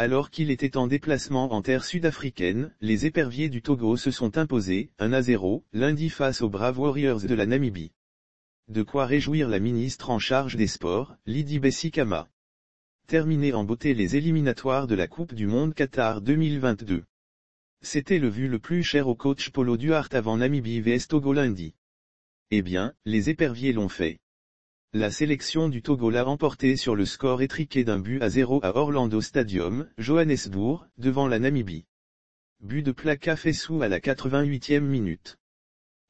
Alors qu'il était en déplacement en terre sud-africaine, les éperviers du Togo se sont imposés, 1 à 0, lundi face aux braves Warriors de la Namibie. De quoi réjouir la ministre en charge des sports, Lydie Bessikama. Terminer en beauté les éliminatoires de la Coupe du Monde Qatar 2022. C'était le vu le plus cher au coach Polo Duarte avant Namibie vs Togo lundi. Eh bien, les éperviers l'ont fait. La sélection du Togo l'a emporté sur le score étriqué d'un but à zéro à Orlando Stadium, Johannesburg, devant la Namibie. But de Plaka Fessou à la 88e minute.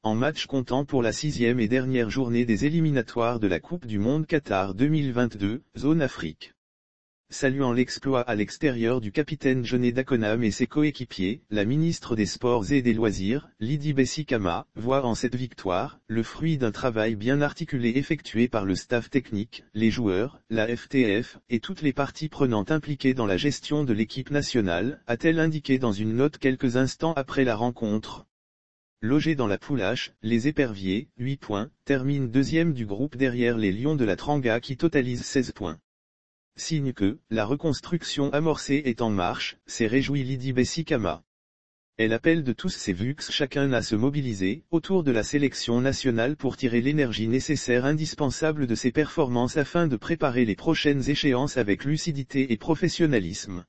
En match comptant pour la sixième et dernière journée des éliminatoires de la Coupe du Monde Qatar 2022, zone Afrique saluant l'exploit à l'extérieur du capitaine Jeunet Daconam et ses coéquipiers, la ministre des Sports et des Loisirs, Lydie Bessikama, voit en cette victoire, le fruit d'un travail bien articulé effectué par le staff technique, les joueurs, la FTF, et toutes les parties prenantes impliquées dans la gestion de l'équipe nationale, a-t-elle indiqué dans une note quelques instants après la rencontre. Logés dans la poulache, les éperviers, 8 points, terminent deuxième du groupe derrière les lions de la Tranga qui totalisent 16 points signe que, la reconstruction amorcée est en marche, s'est réjouie Lydie Bessikama. Elle appelle de tous ses VUX chacun à se mobiliser, autour de la sélection nationale pour tirer l'énergie nécessaire indispensable de ses performances afin de préparer les prochaines échéances avec lucidité et professionnalisme.